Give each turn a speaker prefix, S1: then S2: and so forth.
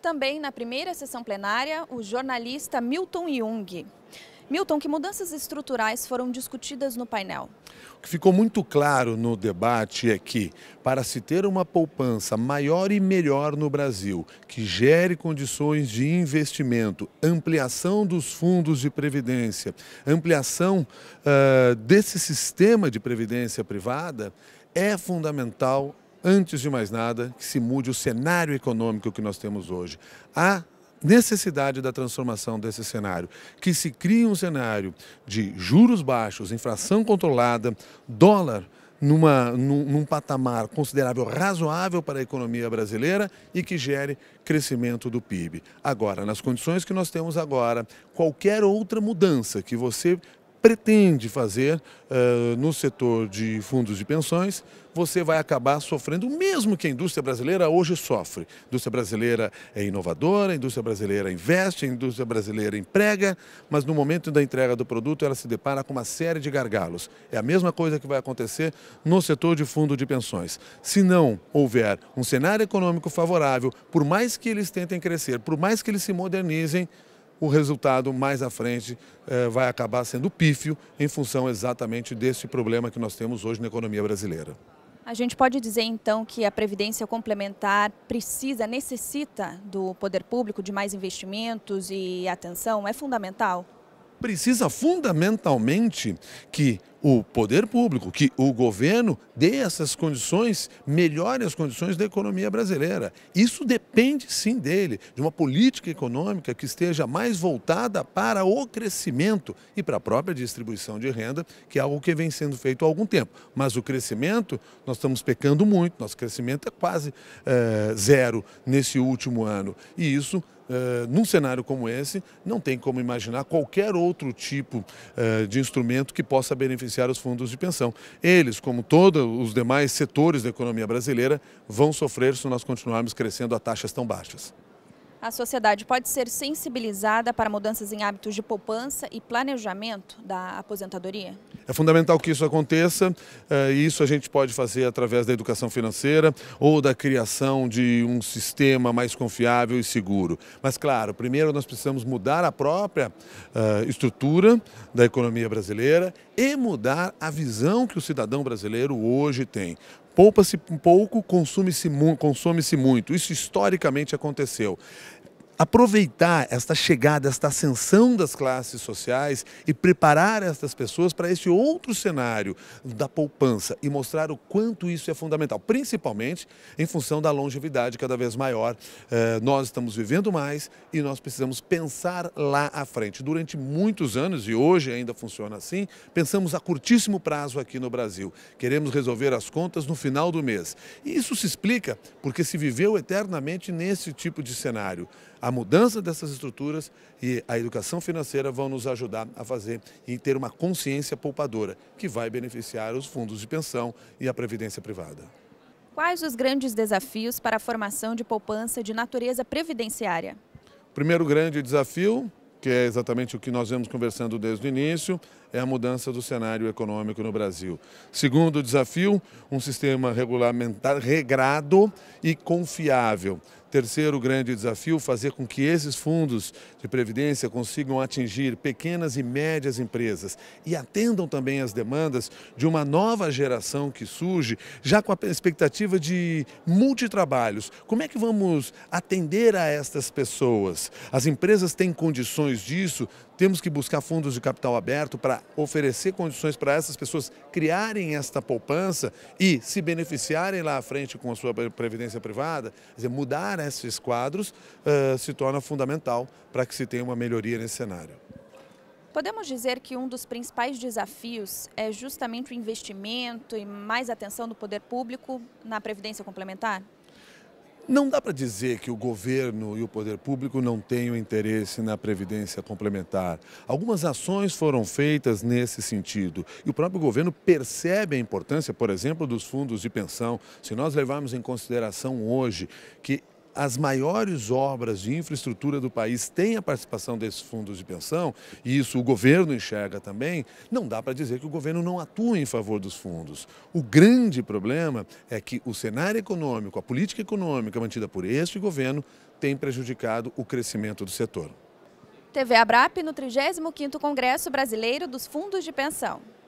S1: Também na primeira sessão plenária, o jornalista Milton Jung. Milton, que mudanças estruturais foram discutidas no painel?
S2: O que ficou muito claro no debate é que, para se ter uma poupança maior e melhor no Brasil, que gere condições de investimento, ampliação dos fundos de previdência, ampliação uh, desse sistema de previdência privada, é fundamental antes de mais nada, que se mude o cenário econômico que nós temos hoje. Há necessidade da transformação desse cenário, que se crie um cenário de juros baixos, inflação controlada, dólar numa, num, num, patamar considerável razoável para a economia brasileira e que gere crescimento do PIB. Agora, nas condições que nós temos agora, qualquer outra mudança que você pretende fazer uh, no setor de fundos de pensões, você vai acabar sofrendo o mesmo que a indústria brasileira hoje sofre. A indústria brasileira é inovadora, a indústria brasileira investe, a indústria brasileira emprega, mas no momento da entrega do produto ela se depara com uma série de gargalos. É a mesma coisa que vai acontecer no setor de fundo de pensões. Se não houver um cenário econômico favorável, por mais que eles tentem crescer, por mais que eles se modernizem, o resultado mais à frente eh, vai acabar sendo pífio em função exatamente desse problema que nós temos hoje na economia brasileira.
S1: A gente pode dizer então que a previdência complementar precisa, necessita do poder público de mais investimentos e atenção, é fundamental?
S2: Precisa fundamentalmente que o poder público, que o governo dê essas condições, melhore as condições da economia brasileira. Isso depende sim dele, de uma política econômica que esteja mais voltada para o crescimento e para a própria distribuição de renda, que é algo que vem sendo feito há algum tempo. Mas o crescimento, nós estamos pecando muito, nosso crescimento é quase é, zero nesse último ano. E isso Uh, num cenário como esse, não tem como imaginar qualquer outro tipo uh, de instrumento que possa beneficiar beneficiar os fundos de pensão. Eles, como todos os demais setores da economia brasileira, vão sofrer se nós continuarmos crescendo a taxas tão baixas.
S1: A sociedade pode ser sensibilizada para mudanças em hábitos de poupança e planejamento da aposentadoria?
S2: É fundamental que isso aconteça, eh, e isso a gente pode fazer através da educação financeira ou da criação de um sistema mais confiável e seguro. Mas, claro, primeiro nós precisamos mudar a própria eh, estrutura da economia brasileira e mudar a visão que o cidadão brasileiro hoje tem. Poupa-se um pouco, consome-se consome muito. Isso historicamente aconteceu aproveitar esta chegada, esta ascensão das classes sociais e preparar estas pessoas para este outro cenário da poupança e mostrar o quanto isso é fundamental, principalmente em função da longevidade cada vez maior. Eh, nós estamos vivendo mais e nós precisamos pensar lá à frente. Durante muitos anos, e hoje ainda funciona assim, pensamos a curtíssimo prazo aqui no Brasil. Queremos resolver as contas no final do mês. E isso se explica porque se viveu eternamente nesse tipo de cenário a mudança dessas estruturas e a educação financeira vão nos ajudar a fazer e ter uma consciência poupadora, que vai beneficiar os fundos de pensão e a previdência privada.
S1: Quais os grandes desafios para a formação de poupança de natureza previdenciária?
S2: Primeiro grande desafio, que é exatamente o que nós vemos conversando desde o início, é a mudança do cenário econômico no Brasil. Segundo desafio, um sistema regulamentar regrado e confiável. Terceiro grande desafio, fazer com que esses fundos de previdência consigam atingir pequenas e médias empresas e atendam também as demandas de uma nova geração que surge, já com a expectativa de multitrabalhos. Como é que vamos atender a estas pessoas? As empresas têm condições disso? Temos que buscar fundos de capital aberto para oferecer condições para essas pessoas criarem esta poupança e se beneficiarem lá à frente com a sua previdência privada. Quer dizer, mudar esses quadros uh, se torna fundamental para que se tenha uma melhoria nesse cenário.
S1: Podemos dizer que um dos principais desafios é justamente o investimento e mais atenção do poder público na previdência complementar?
S2: Não dá para dizer que o governo e o poder público não tenham interesse na previdência complementar. Algumas ações foram feitas nesse sentido. E o próprio governo percebe a importância, por exemplo, dos fundos de pensão. Se nós levarmos em consideração hoje que as maiores obras de infraestrutura do país têm a participação desses fundos de pensão, e isso o governo enxerga também, não dá para dizer que o governo não atua em favor dos fundos. O grande problema é que o cenário econômico, a política econômica mantida por este governo, tem prejudicado o crescimento do setor.
S1: TV Abrap no 35º Congresso Brasileiro dos Fundos de Pensão.